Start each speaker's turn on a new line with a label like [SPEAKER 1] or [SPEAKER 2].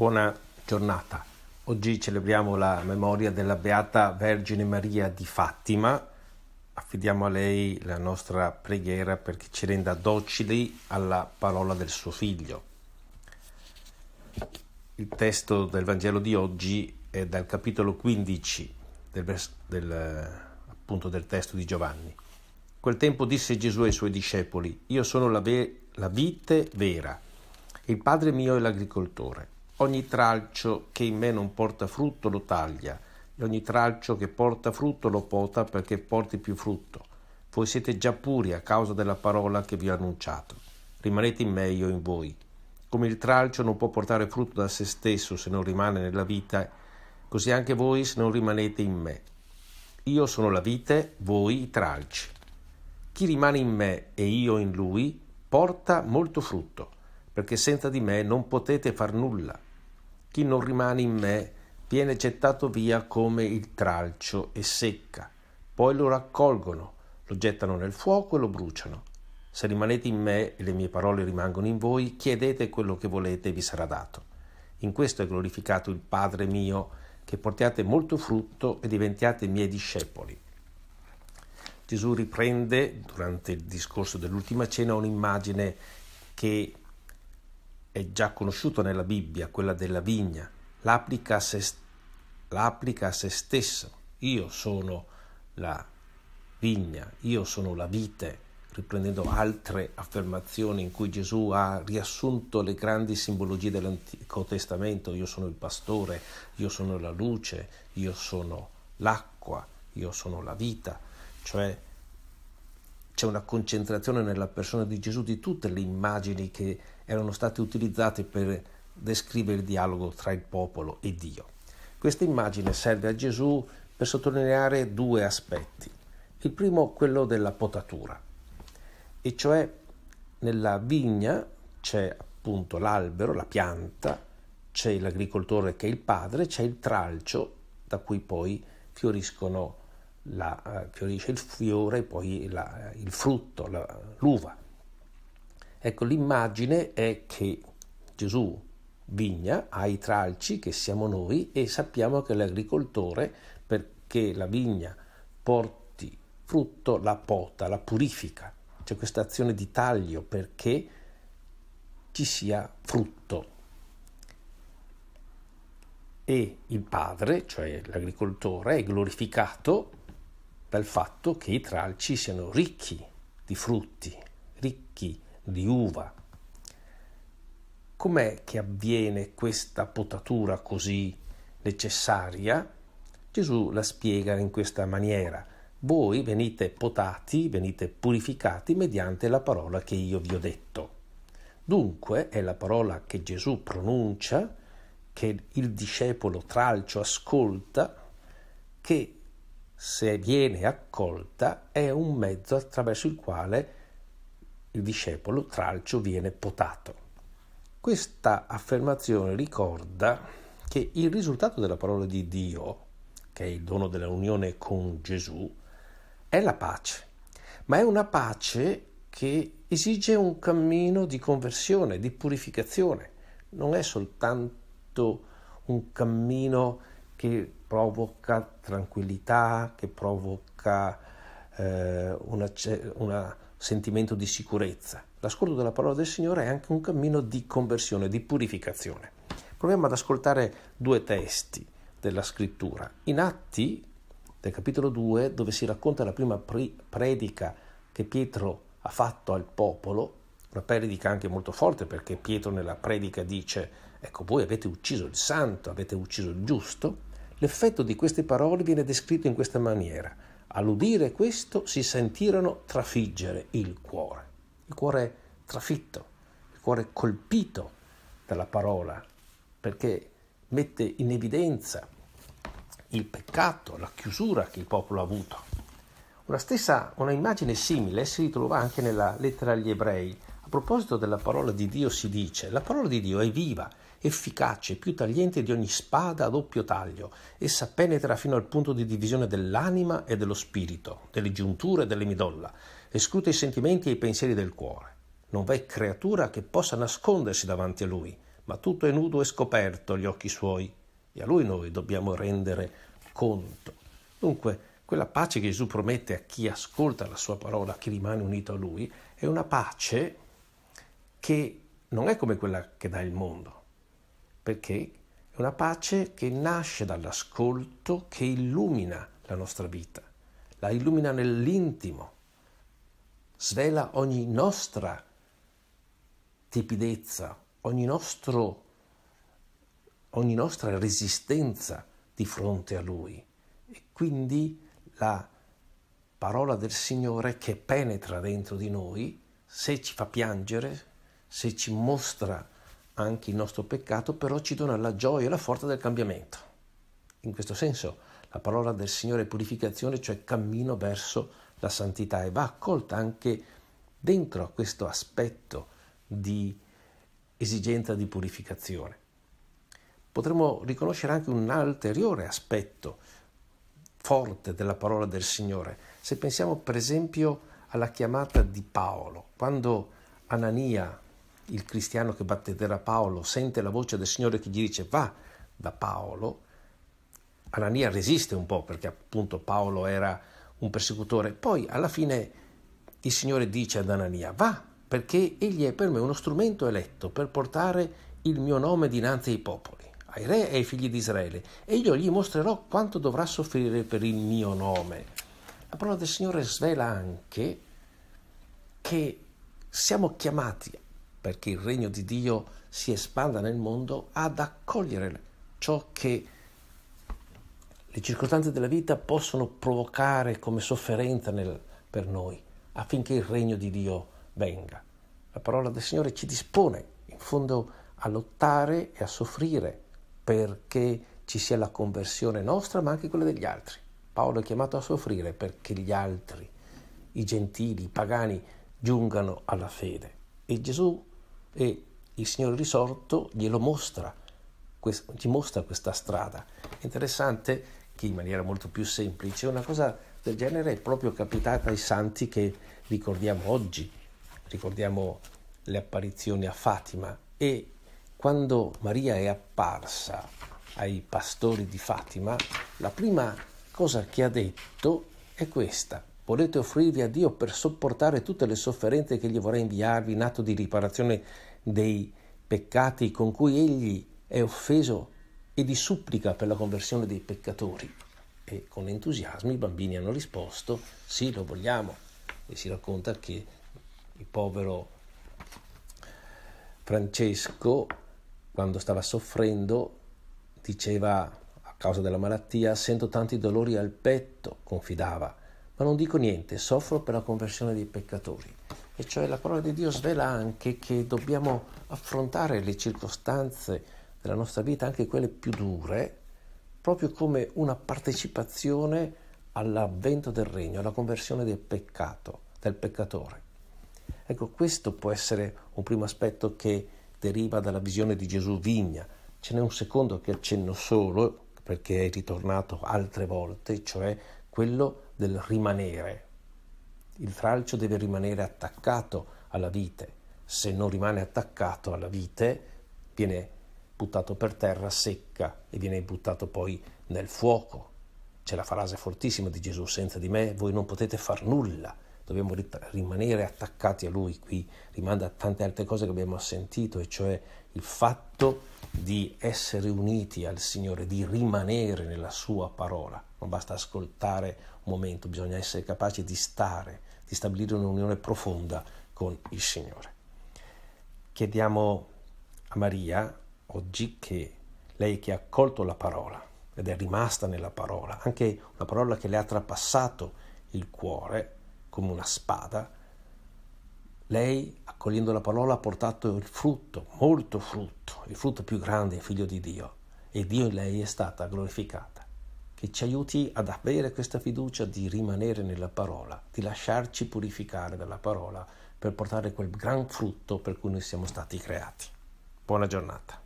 [SPEAKER 1] Buona giornata. Oggi celebriamo la memoria della Beata Vergine Maria di Fatima. Affidiamo a lei la nostra preghiera perché ci renda docili alla parola del suo figlio. Il testo del Vangelo di oggi è dal capitolo 15 del, vers- del, appunto del testo di Giovanni. Quel tempo disse Gesù ai suoi discepoli, io sono la, ve- la vite vera, il Padre mio è l'agricoltore. Ogni tralcio che in me non porta frutto lo taglia, e ogni tralcio che porta frutto lo pota perché porti più frutto. Voi siete già puri a causa della parola che vi ho annunciato. Rimanete in me io in voi. Come il tralcio non può portare frutto da se stesso se non rimane nella vita, così anche voi se non rimanete in me. Io sono la vite, voi i tralci. Chi rimane in me e io in lui porta molto frutto, perché senza di me non potete far nulla chi non rimane in me viene gettato via come il tralcio e secca. Poi lo raccolgono, lo gettano nel fuoco e lo bruciano. Se rimanete in me e le mie parole rimangono in voi, chiedete quello che volete e vi sarà dato. In questo è glorificato il Padre mio, che portiate molto frutto e diventiate miei discepoli. Gesù riprende durante il discorso dell'ultima cena un'immagine che è già conosciuto nella Bibbia, quella della vigna, l'applica a se, l'applica a se stesso. Io sono la vigna, io sono la vite, riprendendo altre affermazioni in cui Gesù ha riassunto le grandi simbologie dell'Antico Testamento, io sono il pastore, io sono la luce, io sono l'acqua, io sono la vita, cioè c'è una concentrazione nella persona di Gesù di tutte le immagini che erano state utilizzate per descrivere il dialogo tra il popolo e Dio. Questa immagine serve a Gesù per sottolineare due aspetti. Il primo quello della potatura, e cioè nella vigna c'è appunto l'albero, la pianta, c'è l'agricoltore che è il padre, c'è il tralcio da cui poi la, eh, fiorisce il fiore poi la, il frutto, la, l'uva. Ecco, l'immagine è che Gesù vigna ha i tralci che siamo noi e sappiamo che l'agricoltore, perché la vigna porti frutto, la pota, la purifica. C'è questa azione di taglio perché ci sia frutto. E il padre, cioè l'agricoltore, è glorificato dal fatto che i tralci siano ricchi di frutti, ricchi di frutti di uva. Com'è che avviene questa potatura così necessaria? Gesù la spiega in questa maniera. Voi venite potati, venite purificati mediante la parola che io vi ho detto. Dunque è la parola che Gesù pronuncia, che il discepolo tralcio ascolta, che se viene accolta è un mezzo attraverso il quale il discepolo Tralcio viene potato. Questa affermazione ricorda che il risultato della parola di Dio, che è il dono della unione con Gesù, è la pace, ma è una pace che esige un cammino di conversione, di purificazione, non è soltanto un cammino che provoca tranquillità, che provoca eh, una, una sentimento di sicurezza. L'ascolto della parola del Signore è anche un cammino di conversione, di purificazione. Proviamo ad ascoltare due testi della scrittura. In Atti, del capitolo 2, dove si racconta la prima pre- predica che Pietro ha fatto al popolo, una predica anche molto forte perché Pietro nella predica dice, ecco voi avete ucciso il santo, avete ucciso il giusto, l'effetto di queste parole viene descritto in questa maniera. All'udire questo si sentirono trafiggere il cuore, il cuore trafitto, il cuore colpito dalla parola, perché mette in evidenza il peccato, la chiusura che il popolo ha avuto. Una stessa, una immagine simile si ritrova anche nella lettera agli ebrei. A proposito della parola di Dio si dice, la parola di Dio è viva efficace, più tagliente di ogni spada a doppio taglio. Essa penetra fino al punto di divisione dell'anima e dello spirito, delle giunture e delle midolla, esclude i sentimenti e i pensieri del cuore. Non v'è creatura che possa nascondersi davanti a lui, ma tutto è nudo e scoperto agli occhi suoi, e a lui noi dobbiamo rendere conto. Dunque, quella pace che Gesù promette a chi ascolta la sua parola, a chi rimane unito a lui, è una pace che non è come quella che dà il mondo perché è una pace che nasce dall'ascolto, che illumina la nostra vita, la illumina nell'intimo, svela ogni nostra tepidezza, ogni, nostro, ogni nostra resistenza di fronte a Lui. E quindi la parola del Signore che penetra dentro di noi, se ci fa piangere, se ci mostra anche il nostro peccato, però ci dona la gioia e la forza del cambiamento. In questo senso la parola del Signore è purificazione, cioè cammino verso la santità e va accolta anche dentro a questo aspetto di esigenza di purificazione. Potremmo riconoscere anche un ulteriore aspetto forte della parola del Signore. Se pensiamo per esempio alla chiamata di Paolo, quando Anania il cristiano che battezzerà Paolo sente la voce del Signore che gli dice va da Paolo, Anania resiste un po' perché appunto Paolo era un persecutore, poi alla fine il Signore dice ad Anania va perché egli è per me uno strumento eletto per portare il mio nome dinanzi ai popoli, ai re e ai figli di Israele, e io gli mostrerò quanto dovrà soffrire per il mio nome. La parola del Signore svela anche che siamo chiamati perché il regno di Dio si espanda nel mondo, ad accogliere ciò che le circostanze della vita possono provocare come sofferenza nel, per noi, affinché il regno di Dio venga. La parola del Signore ci dispone, in fondo, a lottare e a soffrire perché ci sia la conversione nostra, ma anche quella degli altri. Paolo è chiamato a soffrire perché gli altri, i gentili, i pagani, giungano alla fede. E Gesù e il Signore risorto glielo mostra, ci mostra questa strada. È interessante che in maniera molto più semplice una cosa del genere è proprio capitata ai santi che ricordiamo oggi, ricordiamo le apparizioni a Fatima e quando Maria è apparsa ai pastori di Fatima, la prima cosa che ha detto è questa, volete offrirvi a Dio per sopportare tutte le sofferenze che gli vorrà inviarvi in atto di riparazione dei peccati con cui egli è offeso e di supplica per la conversione dei peccatori. E con entusiasmo i bambini hanno risposto sì, lo vogliamo. E si racconta che il povero Francesco, quando stava soffrendo, diceva a causa della malattia, sento tanti dolori al petto, confidava ma non dico niente, soffro per la conversione dei peccatori. E cioè la parola di Dio svela anche che dobbiamo affrontare le circostanze della nostra vita, anche quelle più dure, proprio come una partecipazione all'avvento del regno, alla conversione del peccato, del peccatore. Ecco, questo può essere un primo aspetto che deriva dalla visione di Gesù Vigna. Ce n'è un secondo che accenno solo, perché è ritornato altre volte, cioè quello del rimanere. Il tralcio deve rimanere attaccato alla vite. Se non rimane attaccato alla vite, viene buttato per terra secca e viene buttato poi nel fuoco. C'è la frase fortissima di Gesù, senza di me voi non potete far nulla. Dobbiamo rimanere attaccati a lui. Qui rimanda a tante altre cose che abbiamo sentito, e cioè il fatto di essere uniti al Signore, di rimanere nella sua parola. Non basta ascoltare momento, bisogna essere capaci di stare, di stabilire un'unione profonda con il Signore. Chiediamo a Maria oggi che lei che ha accolto la parola ed è rimasta nella parola, anche una parola che le ha trapassato il cuore come una spada, lei accogliendo la parola ha portato il frutto, molto frutto, il frutto più grande, il figlio di Dio, e Dio in lei è stata glorificata che ci aiuti ad avere questa fiducia di rimanere nella parola, di lasciarci purificare dalla parola per portare quel gran frutto per cui noi siamo stati creati. Buona giornata.